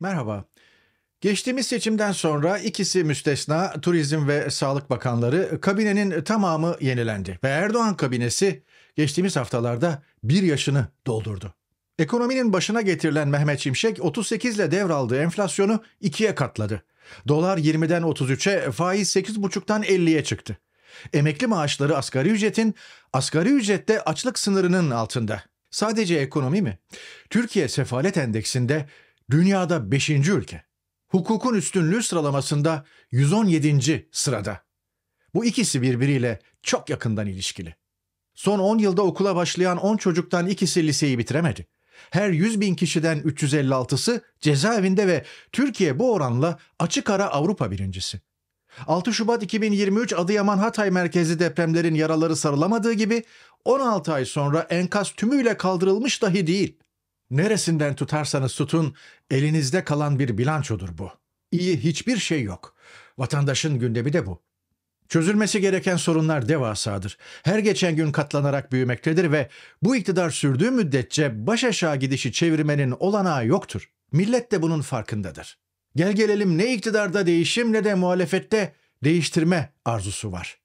Merhaba. Geçtiğimiz seçimden sonra ikisi müstesna Turizm ve Sağlık Bakanları kabinenin tamamı yenilendi ve Erdoğan kabinesi geçtiğimiz haftalarda bir yaşını doldurdu. Ekonominin başına getirilen Mehmet Şimşek 38 ile devraldığı enflasyonu ikiye katladı. Dolar 20'den 33'e, faiz 8,5'tan 50'ye çıktı. Emekli maaşları asgari ücretin, asgari ücrette açlık sınırının altında. Sadece ekonomi mi? Türkiye Sefalet Endeksinde dünyada 5. ülke. Hukukun üstünlüğü sıralamasında 117. sırada. Bu ikisi birbiriyle çok yakından ilişkili. Son 10 yılda okula başlayan 10 çocuktan ikisi liseyi bitiremedi. Her 100 bin kişiden 356'sı cezaevinde ve Türkiye bu oranla açık ara Avrupa birincisi. 6 Şubat 2023 Adıyaman Hatay merkezi depremlerin yaraları sarılamadığı gibi 16 ay sonra enkaz tümüyle kaldırılmış dahi değil. Neresinden tutarsanız tutun elinizde kalan bir bilançodur bu. İyi hiçbir şey yok. Vatandaşın gündemi de bu. Çözülmesi gereken sorunlar devasadır. Her geçen gün katlanarak büyümektedir ve bu iktidar sürdüğü müddetçe baş aşağı gidişi çevirmenin olanağı yoktur. Millet de bunun farkındadır. Gel gelelim ne iktidarda değişim ne de muhalefette değiştirme arzusu var.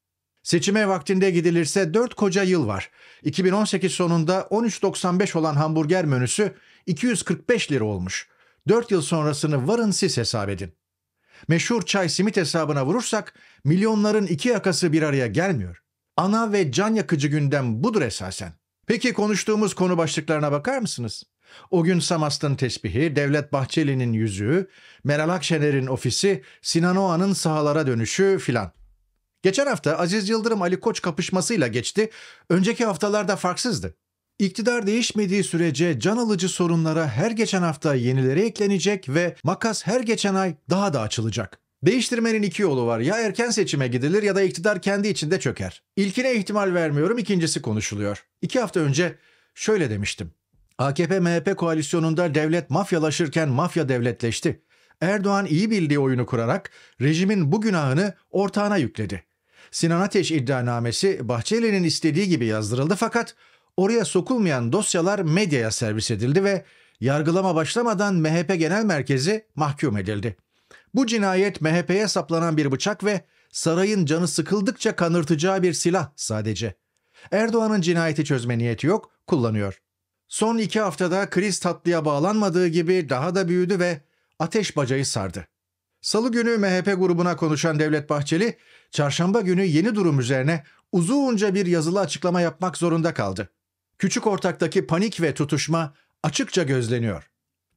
Seçime vaktinde gidilirse 4 koca yıl var. 2018 sonunda 13.95 olan hamburger menüsü 245 lira olmuş. 4 yıl sonrasını varın siz hesap edin. Meşhur çay simit hesabına vurursak milyonların iki yakası bir araya gelmiyor. Ana ve can yakıcı gündem budur esasen. Peki konuştuğumuz konu başlıklarına bakar mısınız? O gün Samast'ın tesbihi, Devlet Bahçeli'nin yüzüğü, Meral Akşener'in ofisi, Sinan sahalara dönüşü filan. Geçen hafta Aziz Yıldırım Ali Koç kapışmasıyla geçti. Önceki haftalarda farksızdı. İktidar değişmediği sürece can alıcı sorunlara her geçen hafta yenileri eklenecek ve makas her geçen ay daha da açılacak. Değiştirmenin iki yolu var. Ya erken seçime gidilir ya da iktidar kendi içinde çöker. İlkine ihtimal vermiyorum, ikincisi konuşuluyor. İki hafta önce şöyle demiştim. AKP-MHP koalisyonunda devlet mafyalaşırken mafya devletleşti. Erdoğan iyi bildiği oyunu kurarak rejimin bu günahını ortağına yükledi. Sinan Ateş iddianamesi Bahçeli'nin istediği gibi yazdırıldı fakat oraya sokulmayan dosyalar medyaya servis edildi ve yargılama başlamadan MHP Genel Merkezi mahkum edildi. Bu cinayet MHP'ye saplanan bir bıçak ve sarayın canı sıkıldıkça kanırtacağı bir silah sadece. Erdoğan'ın cinayeti çözme niyeti yok, kullanıyor. Son iki haftada kriz tatlıya bağlanmadığı gibi daha da büyüdü ve ateş bacayı sardı. Salı günü MHP grubuna konuşan Devlet Bahçeli, çarşamba günü yeni durum üzerine uzunca bir yazılı açıklama yapmak zorunda kaldı. Küçük ortaktaki panik ve tutuşma açıkça gözleniyor.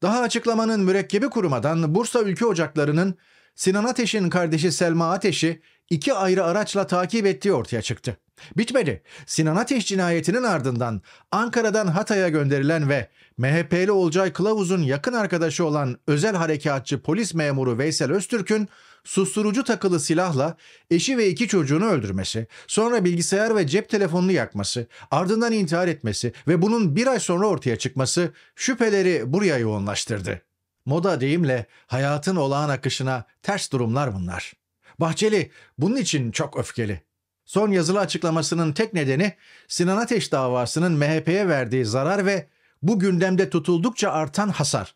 Daha açıklamanın mürekkebi kurumadan Bursa Ülke Ocakları'nın Sinan Ateş'in kardeşi Selma Ateş'i iki ayrı araçla takip ettiği ortaya çıktı. Bitmedi. Sinan Ateş cinayetinin ardından Ankara'dan Hatay'a gönderilen ve MHP'li Olcay Kılavuz'un yakın arkadaşı olan özel harekatçı polis memuru Veysel Öztürk'ün susturucu takılı silahla eşi ve iki çocuğunu öldürmesi, sonra bilgisayar ve cep telefonunu yakması, ardından intihar etmesi ve bunun bir ay sonra ortaya çıkması şüpheleri buraya yoğunlaştırdı. Moda deyimle hayatın olağan akışına ters durumlar bunlar. Bahçeli bunun için çok öfkeli. Son yazılı açıklamasının tek nedeni Sinan Ateş davasının MHP'ye verdiği zarar ve bu gündemde tutuldukça artan hasar.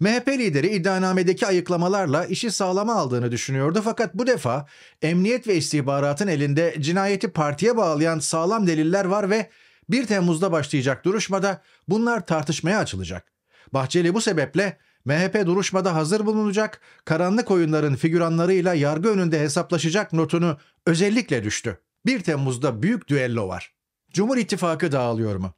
MHP lideri iddianamedeki ayıklamalarla işi sağlama aldığını düşünüyordu fakat bu defa emniyet ve istihbaratın elinde cinayeti partiye bağlayan sağlam deliller var ve 1 Temmuz'da başlayacak duruşmada bunlar tartışmaya açılacak. Bahçeli bu sebeple MHP duruşmada hazır bulunacak, karanlık oyunların figüranlarıyla yargı önünde hesaplaşacak notunu özellikle düştü. 1 Temmuz'da büyük düello var. Cumhur İttifakı dağılıyor mu?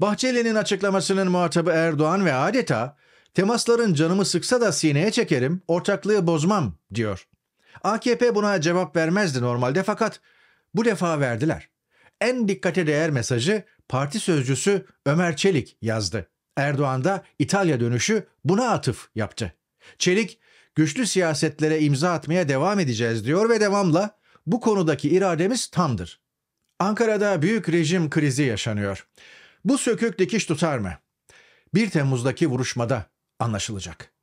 Bahçeli'nin açıklamasının muhatabı Erdoğan ve adeta temasların canımı sıksa da sineye çekerim, ortaklığı bozmam diyor. AKP buna cevap vermezdi normalde fakat bu defa verdiler. En dikkate değer mesajı parti sözcüsü Ömer Çelik yazdı. Erdoğan da İtalya dönüşü buna atıf yaptı. Çelik, güçlü siyasetlere imza atmaya devam edeceğiz diyor ve devamla bu konudaki irademiz tamdır. Ankara'da büyük rejim krizi yaşanıyor. Bu sökük dikiş tutar mı? 1 Temmuz'daki vuruşmada anlaşılacak.''